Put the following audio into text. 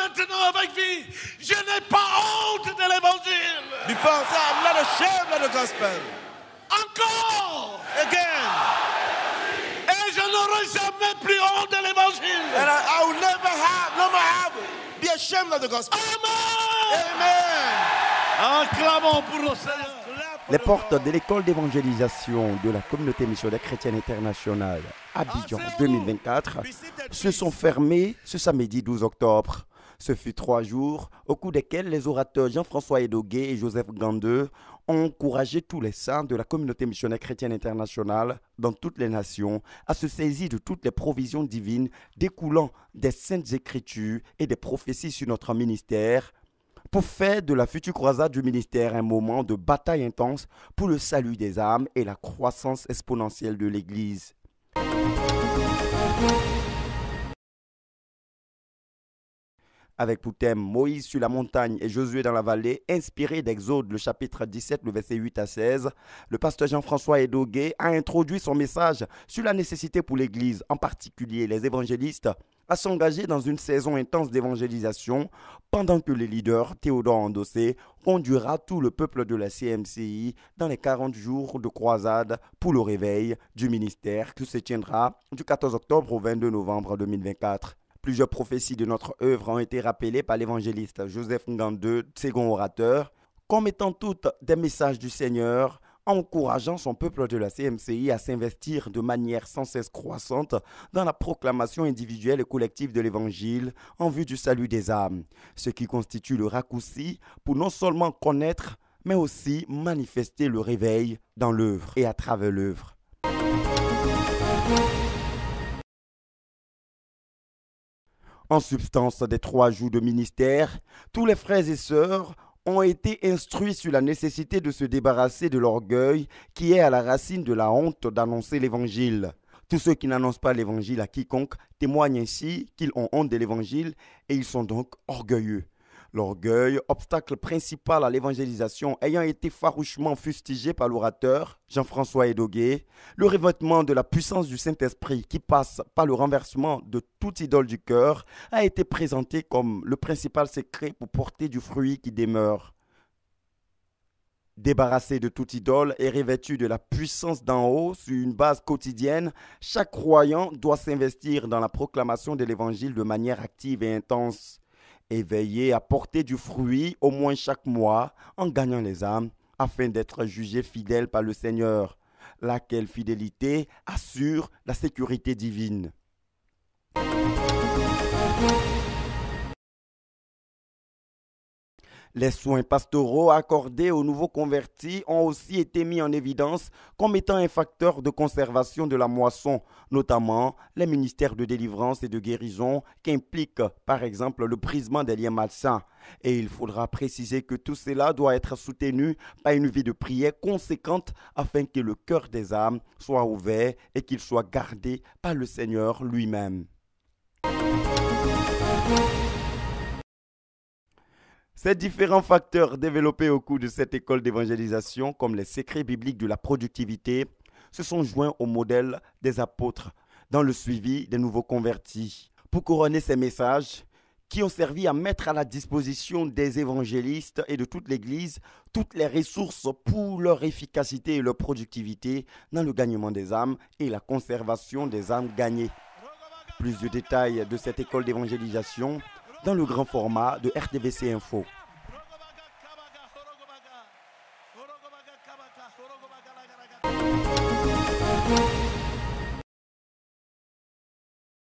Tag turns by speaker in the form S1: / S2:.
S1: maintenant avec vie. Je n'ai pas honte de l'évangile. Before that, I'm not ashamed of the gospel. Encore. Again. Et je n'aurai jamais plus honte de l'évangile. And I, I, will never have, never have, be ashamed of the gospel. Amen. Amen. clamant pour le Seigneur. Les portes de l'école d'évangélisation de la communauté missionnaire chrétienne internationale à Abidjan 2024 ah, se sont fermées ce samedi 12 octobre. Ce fut trois jours, au cours desquels les orateurs Jean-François Edogué et Joseph Gandeux ont encouragé tous les saints de la communauté missionnaire chrétienne internationale dans toutes les nations à se saisir de toutes les provisions divines découlant des saintes écritures et des prophéties sur notre ministère pour faire de la future croisade du ministère un moment de bataille intense pour le salut des âmes et la croissance exponentielle de l'Église. avec pour thème Moïse sur la montagne et Josué dans la vallée, inspiré d'Exode, le chapitre 17, le verset 8 à 16, le pasteur Jean-François Edogué a introduit son message sur la nécessité pour l'Église, en particulier les évangélistes, à s'engager dans une saison intense d'évangélisation pendant que le leader Théodore Andossé conduira tout le peuple de la CMCI dans les 40 jours de croisade pour le réveil du ministère qui se tiendra du 14 octobre au 22 novembre 2024. Plusieurs prophéties de notre œuvre ont été rappelées par l'évangéliste Joseph Ngandeux, second orateur, comme étant toutes des messages du Seigneur encourageant son peuple de la CMCI à s'investir de manière sans cesse croissante dans la proclamation individuelle et collective de l'Évangile en vue du salut des âmes, ce qui constitue le raccourci pour non seulement connaître, mais aussi manifester le réveil dans l'œuvre et à travers l'œuvre. En substance des trois jours de ministère, tous les frères et sœurs ont été instruits sur la nécessité de se débarrasser de l'orgueil qui est à la racine de la honte d'annoncer l'Évangile. Tous ceux qui n'annoncent pas l'Évangile à quiconque témoignent ainsi qu'ils ont honte de l'Évangile et ils sont donc orgueilleux. L'orgueil, obstacle principal à l'évangélisation, ayant été farouchement fustigé par l'orateur Jean-François Edogué, le revêtement de la puissance du Saint-Esprit qui passe par le renversement de toute idole du cœur a été présenté comme le principal secret pour porter du fruit qui demeure. Débarrassé de toute idole et revêtu de la puissance d'en haut sur une base quotidienne, chaque croyant doit s'investir dans la proclamation de l'Évangile de manière active et intense éveillés à porter du fruit au moins chaque mois en gagnant les âmes afin d'être jugé fidèle par le Seigneur, laquelle fidélité assure la sécurité divine. Les soins pastoraux accordés aux nouveaux convertis ont aussi été mis en évidence comme étant un facteur de conservation de la moisson, notamment les ministères de délivrance et de guérison qu'implique par exemple le brisement des liens malsains. Et il faudra préciser que tout cela doit être soutenu par une vie de prière conséquente afin que le cœur des âmes soit ouvert et qu'il soit gardé par le Seigneur lui-même. Ces différents facteurs développés au cours de cette école d'évangélisation, comme les secrets bibliques de la productivité, se sont joints au modèle des apôtres dans le suivi des nouveaux convertis. Pour couronner ces messages, qui ont servi à mettre à la disposition des évangélistes et de toute l'Église toutes les ressources pour leur efficacité et leur productivité dans le gagnement des âmes et la conservation des âmes gagnées. Plus de détails de cette école d'évangélisation dans le grand format de RTVC Info.